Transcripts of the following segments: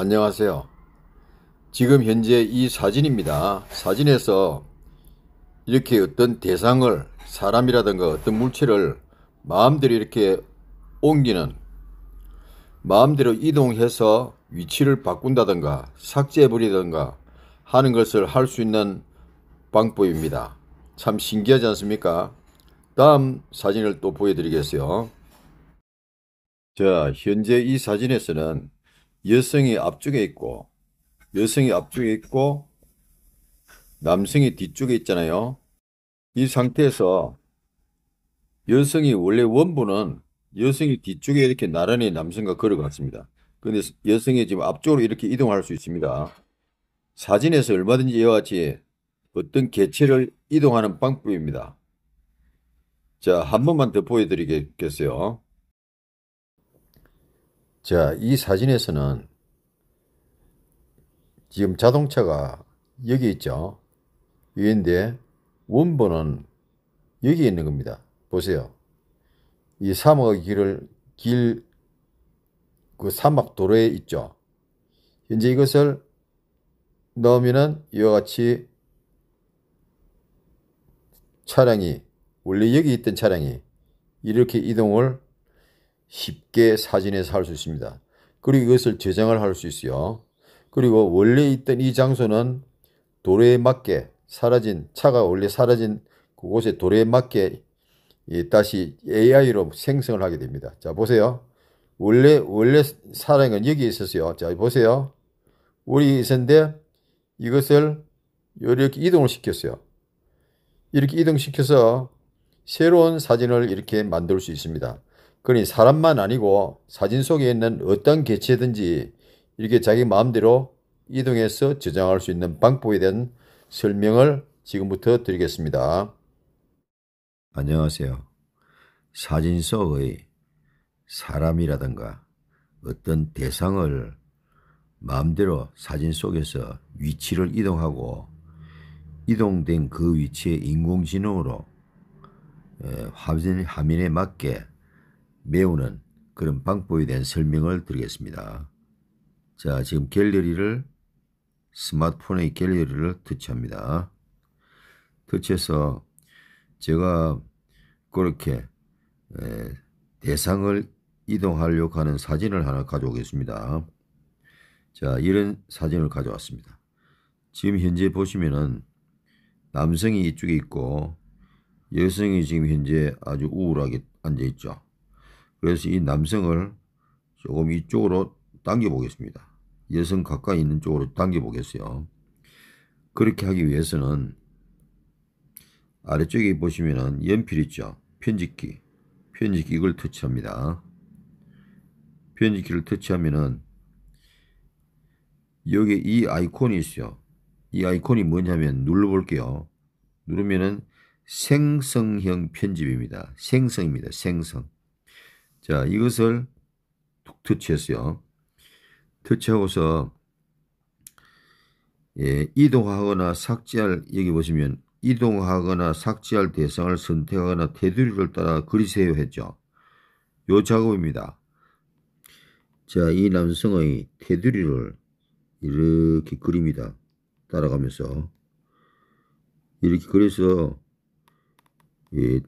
안녕하세요. 지금 현재 이 사진입니다. 사진에서 이렇게 어떤 대상을 사람이라든가 어떤 물체를 마음대로 이렇게 옮기는 마음대로 이동해서 위치를 바꾼다든가 삭제해버리든가 하는 것을 할 수 있는 방법입니다. 참 신기하지 않습니까? 다음 사진을 또 보여드리겠어요. 자, 현재 이 사진에서는 여성이 앞쪽에 있고 여성이 앞쪽에 있고 남성이 뒤쪽에 있잖아요. 이 상태에서 여성이 원래 원본은 여성이 뒤쪽에 이렇게 나란히 남성과 걸어갔습니다. 근데 여성이 지금 앞쪽으로 이렇게 이동할 수 있습니다. 사진에서 얼마든지 이와 같이 어떤 개체를 이동하는 방법입니다. 자, 한 번만 더 보여드리겠어요. 자, 이 사진에서는 지금 자동차가 여기 있죠. 여기인데 원본은 여기 있는 겁니다. 보세요. 이 사막의 길을 길 그 사막 도로에 있죠. 현재 이것을 넣으면은 이와 같이 차량이 원래 여기 있던 차량이 이렇게 이동을 쉽게 사진에서 할 수 있습니다. 그리고 이것을 저장을 할 수 있어요. 그리고 원래 있던 이 장소는 도로에 맞게 사라진 차가 원래 사라진 그곳에 도로에 맞게 다시 AI로 생성을 하게 됩니다. 자 보세요. 원래 원래 사랑은 여기 있었어요. 자 보세요. 우리 있었는데 이것을 이렇게 이동을 시켰어요. 이렇게 이동시켜서 새로운 사진을 이렇게 만들 수 있습니다. 그러니 사람만 아니고 사진 속에 있는 어떤 개체든지 이렇게 자기 마음대로 이동해서 저장할 수 있는 방법에 대한 설명을 지금부터 드리겠습니다. 안녕하세요. 사진 속의 사람이라든가 어떤 대상을 마음대로 사진 속에서 위치를 이동하고 이동된 그 위치에 인공지능으로 화면에 맞게 메우는 그런 방법에 대한 설명을 드리겠습니다. 자, 지금 갤러리를 스마트폰의 갤러리를 터치합니다. 터치해서 제가 그렇게 대상을 이동하려고 하는 사진을 하나 가져오겠습니다. 자, 이런 사진을 가져왔습니다. 지금 현재 보시면은 남성이 이쪽에 있고 여성이 지금 현재 아주 우울하게 앉아 있죠. 그래서 이 남성을 조금 이쪽으로 당겨보겠습니다. 여성 가까이 있는 쪽으로 당겨보겠어요. 그렇게 하기 위해서는 아래쪽에 보시면은 연필 있죠. 편집기. 편집기 이걸 터치합니다. 편집기를 터치하면은 여기 이 아이콘이 있어요. 이 아이콘이 뭐냐면 눌러볼게요. 누르면은 생성형 편집입니다. 생성입니다. 생성. 자, 이것을 툭 터치했어요. 터치하고서 예, 이동하거나 삭제할 여기 보시면 이동하거나 삭제할 대상을 선택하거나 테두리를 따라 그리세요 했죠. 요 작업입니다. 자, 이 남성의 테두리를 이렇게 그립니다. 따라가면서 이렇게 그래서 예,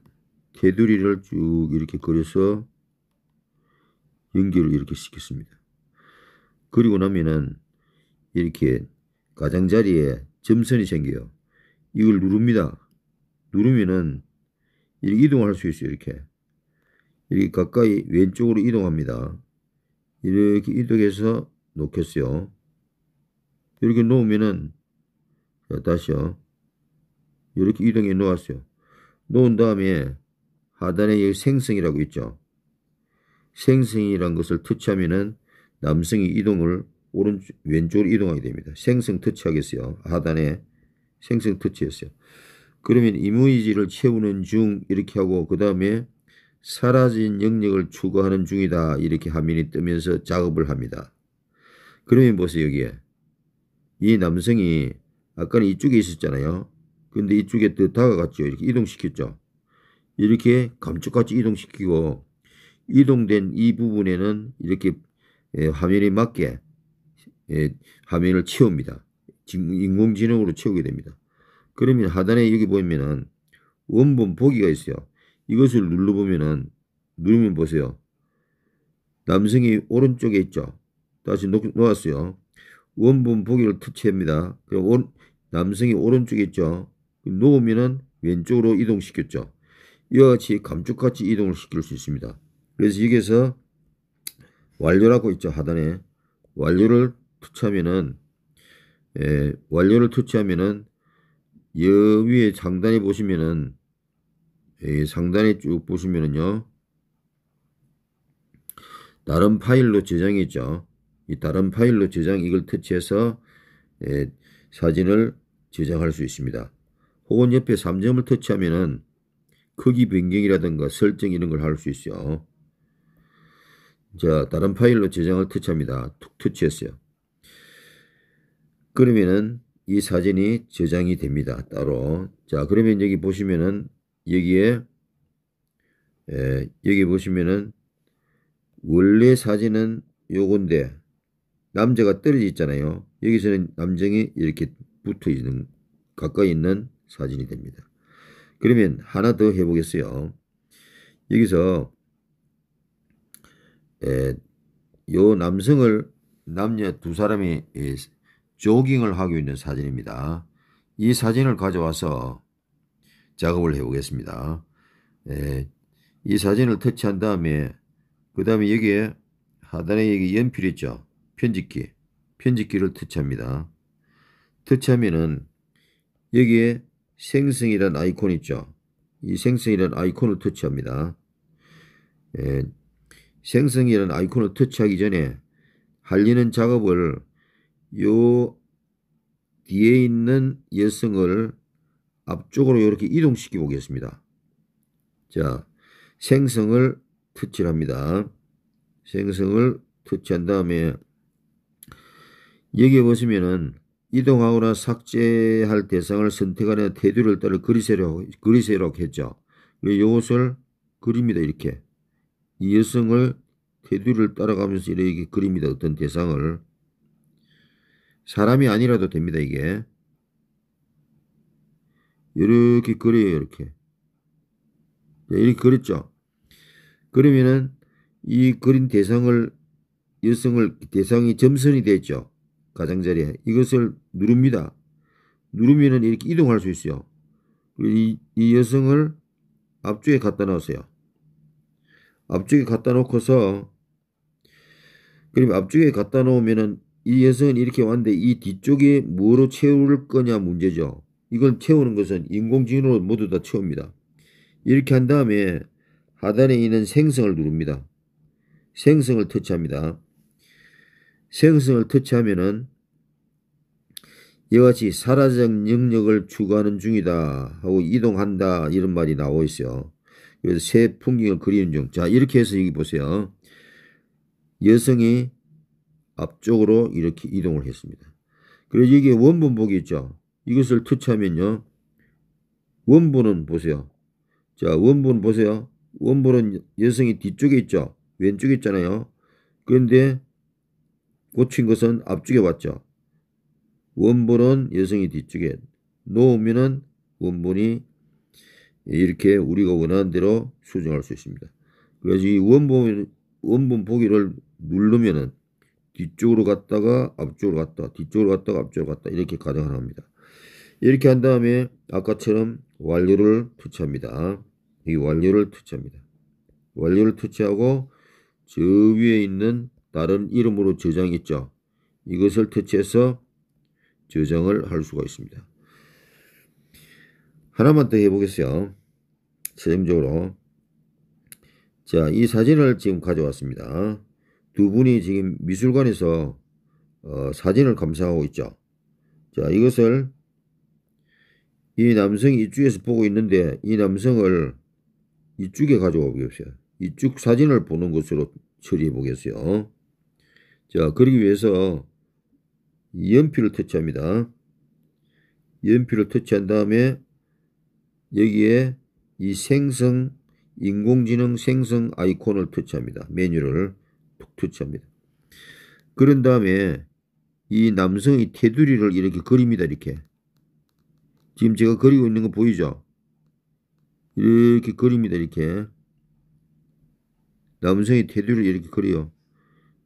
테두리를 쭉 이렇게 그려서 연결을 이렇게 시켰습니다. 그리고 나면은 이렇게 가장자리에 점선이 생겨요. 이걸 누릅니다. 누르면은 이렇게 이동할 수 있어요. 이렇게. 이렇게 가까이 왼쪽으로 이동합니다. 이렇게 이동해서 놓겠어요. 이렇게 놓으면은 다시요. 이렇게 이동해 놓았어요. 놓은 다음에 하단에 여기 생성이라고 있죠. 생생이라는 것을 터치하면은 남성이 이동을 오른쪽 왼쪽으로 이동하게 됩니다. 생생 터치하겠어요. 하단에 생생 터치했어요. 그러면 이무이지를 채우는 중 이렇게 하고 그 다음에 사라진 영역을 추구하는 중이다 이렇게 화면이 뜨면서 작업을 합니다. 그러면 보세요 여기에 이 남성이 아까는 이쪽에 있었잖아요. 근데 이쪽에 또 다가갔죠. 이렇게 이동시켰죠. 이렇게 감쪽같이 이동시키고 이동된 이 부분에는 이렇게 예, 화면에 맞게 예, 화면을 채웁니다. 인공지능으로 채우게 됩니다. 그러면 하단에 여기 보면은 원본 보기가 있어요. 이것을 눌러보면은 누르면 보세요. 남성이 오른쪽에 있죠. 다시 놓, 놓았어요. 원본 보기를 터치합니다. 그럼 온, 남성이 오른쪽에 있죠. 놓으면은 왼쪽으로 이동시켰죠. 이와 같이 감쪽같이 이동을 시킬 수 있습니다. 그래서 여기에서 완료라고 있죠. 하단에. 완료를 터치하면은, 에, 예, 완료를 터치하면은, 여위에 상단에 보시면은, 에, 예, 상단에 쭉 보시면은요, 다른 파일로 저장이 있죠. 이 다른 파일로 저장 이걸 터치해서 에, 예, 사진을 저장할 수 있습니다. 혹은 옆에 3점을 터치하면은 크기 변경이라든가 설정 이런 걸 할 수 있어요. 자, 다른 파일로 저장을 터치합니다. 툭 터치했어요. 그러면은 이 사진이 저장이 됩니다. 따로. 자, 그러면 여기 보시면은 여기에 예, 여기 보시면은 원래 사진은 요건데 남자가 떨어져 있잖아요. 여기서는 남정이 이렇게 붙어 있는 가까이 있는 사진이 됩니다. 그러면 하나 더 해보겠어요. 여기서 에, 요 남성을 남녀 두 사람이 조깅을 하고 있는 사진입니다. 이 사진을 가져와서 작업을 해보겠습니다. 에, 이 사진을 터치한 다음에 그 다음에 여기에 하단에 여기 연필 있죠. 편집기. 편집기를 터치합니다. 터치하면은 여기에 생성이란 아이콘 있죠. 이 생성이란 아이콘을 터치합니다. 에, 생성이라는 아이콘을 터치하기 전에 할리는 작업을 요 뒤에 있는 열성을 앞쪽으로 이렇게 이동시켜 보겠습니다. 자, 생성을 터치합니다. 생성을 터치한 다음에 여기 보시면은 이동하거나 삭제할 대상을 선택하는 테두리를 따라 그리세로, 그리 했죠. 이것을 그립니다. 이렇게. 이 여성을 테두리를 따라가면서 이렇게 그립니다. 어떤 대상을. 사람이 아니라도 됩니다. 이게. 이렇게 그려요. 이렇게. 네, 이렇게 그렸죠. 그러면은 이 그린 대상을 여성을 대상이 점선이 됐죠. 가장자리에. 이것을 누릅니다. 누르면은 이렇게 이동할 수 있어요. 이, 이 여성을 앞쪽에 갖다 놓으세요. 앞쪽에 갖다 놓고서 그럼 앞쪽에 갖다 놓으면은 이여성은 이렇게 왔는데 이 뒤쪽에 뭐로 채울 거냐 문제죠. 이걸 채우는 것은 인공지능으로 모두 다 채웁니다. 이렇게 한 다음에 하단에 있는 생성을 누릅니다. 생성을 터치합니다. 생성을 터치하면은 이와 같이 사라진 영역을 추구하는 중이다 하고 이동한다 이런 말이 나와 있어요. 여기서 새 풍경을 그리는 중. 자, 이렇게 해서 여기 보세요. 여성이 앞쪽으로 이렇게 이동을 했습니다. 그리고 여기에 원본복이 있죠. 이것을 터치하면요. 원본은 보세요. 자, 원본 보세요. 원본은 여성이 뒤쪽에 있죠. 왼쪽에 있잖아요. 그런데 꽂힌 것은 앞쪽에 왔죠. 원본은 여성이 뒤쪽에 놓으면은 원본이 이렇게 우리가 원하는 대로 수정할 수 있습니다. 그래서 이 원본, 원본 보기를 누르면은 뒤쪽으로 갔다가 앞쪽으로 갔다, 뒤쪽으로 갔다가 앞쪽으로 갔다 이렇게 가능합니다. 이렇게 한 다음에 아까처럼 완료를 터치합니다. 이 완료를 터치합니다. 완료를 터치하고 저 위에 있는 다른 이름으로 저장 있죠. 이것을 터치해서 저장을 할 수가 있습니다. 하나만 더 해보겠어요. 세정적으로. 자, 이 사진을 지금 가져왔습니다. 두 분이 지금 미술관에서 어, 사진을 감상하고 있죠. 자, 이것을 이 남성이 이쪽에서 보고 있는데 이 남성을 이쪽에 가져와 보겠어요. 이쪽 사진을 보는 것으로 처리해 보겠어요. 자, 그러기 위해서 연필을 터치합니다. 연필을 터치한 다음에 여기에 이 생성 인공지능 생성 아이콘을 터치합니다. 메뉴를 툭 터치합니다. 그런 다음에 이 남성의 테두리를 이렇게 그립니다. 이렇게 지금 제가 그리고 있는 거 보이죠? 이렇게 그립니다. 이렇게 남성의 테두리를 이렇게 그려요.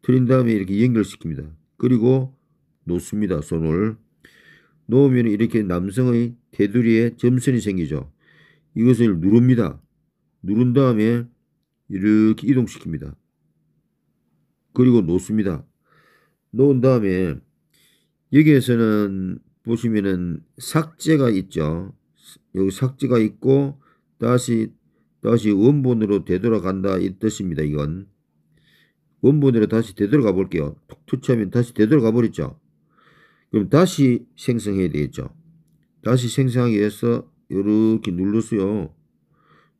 그린 다음에 이렇게 연결시킵니다. 그리고 놓습니다. 손을 놓으면 이렇게 남성의 테두리에 점선이 생기죠. 이것을 누릅니다. 누른 다음에 이렇게 이동시킵니다. 그리고 놓습니다. 놓은 다음에 여기에서는 보시면은 삭제가 있죠. 여기 삭제가 있고 다시 다시 원본으로 되돌아간다 이 뜻입니다. 이건 원본으로 다시 되돌아가 볼게요. 툭투치하면 다시 되돌아가 버리죠. 그럼 다시 생성해야 되겠죠. 다시 생성하기 위해서 이렇게 눌렀어요.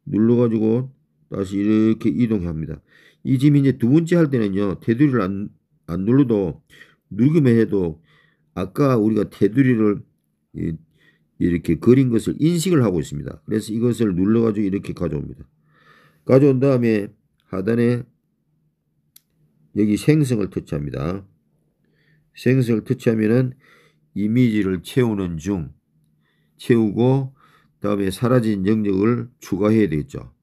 눌러가지고 다시 이렇게 이동합니다. 이 짐이 이제 두 번째 할 때는요. 테두리를 안, 안 눌러도 누르기만 해도 아까 우리가 테두리를 이렇게 그린 것을 인식을 하고 있습니다. 그래서 이것을 눌러가지고 이렇게 가져옵니다. 가져온 다음에 하단에 여기 생성을 터치합니다. 생성을 터치하면은 이미지를 채우는 중 채우고 다음에 사라진 영역을 추가해야 되겠죠.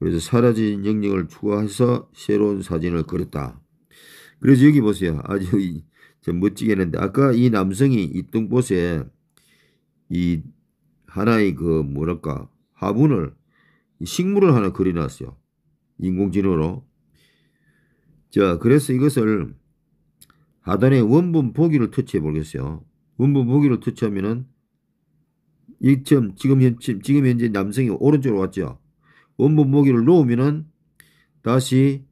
그래서 사라진 영역을 추가해서 새로운 사진을 그렸다. 그래서 여기 보세요. 아주 참 멋지게 했는데 아까 이 남성이 이 등봇에 이 하나의 그 뭐랄까 화분을 식물을 하나 그려놨어요. 인공지능으로. 자 그래서 이것을 하단에 원본 보기를 터치해 보겠어요. 원본 보기를 터치하면은 1점 지금 현 지금 현재 남성이 오른쪽으로 왔죠. 원본 모기를 놓으면은 다시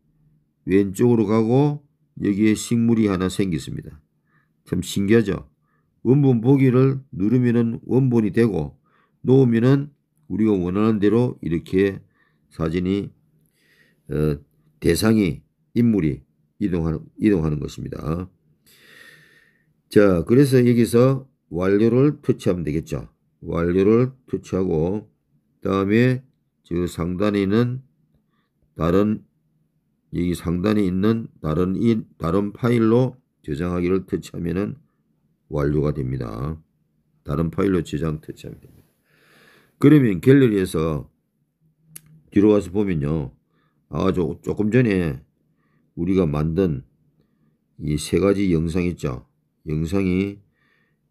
왼쪽으로 가고 여기에 식물이 하나 생겼습니다. 참 신기하죠. 원본 보기를 누르면은 원본이 되고 놓으면은 우리가 원하는 대로 이렇게 사진이 어, 대상이 인물이 이동하는 이동하는 것입니다. 자, 그래서 여기서 완료를 표치하면 되겠죠. 완료를 교체하고 그 다음에 저 상단에 있는 다른 여기 상단에 있는 다른 이 다른 파일로 저장하기를 터치하면은 완료가 됩니다. 다른 파일로 저장 터치하면 됩니다. 그러면 갤러리에서 뒤로 가서 보면요. 아, 저, 조금 전에 우리가 만든 이 세 가지 영상 있죠. 영상이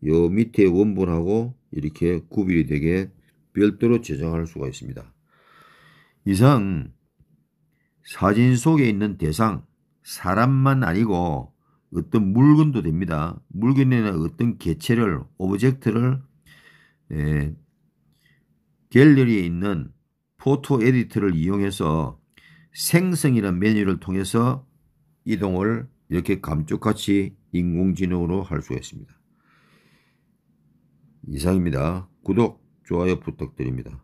요 밑에 원본하고 이렇게 구별이 되게 별도로 제정할 수가 있습니다. 이상 사진 속에 있는 대상, 사람만 아니고 어떤 물건도 됩니다. 물건이나 어떤 개체를, 오브젝트를 에, 예, 갤러리에 있는 포토 에디트를 이용해서 생성이라는 메뉴를 통해서 이동을 이렇게 감쪽같이 인공지능으로 할 수가 있습니다. 이상입니다. 구독, 좋아요 부탁드립니다.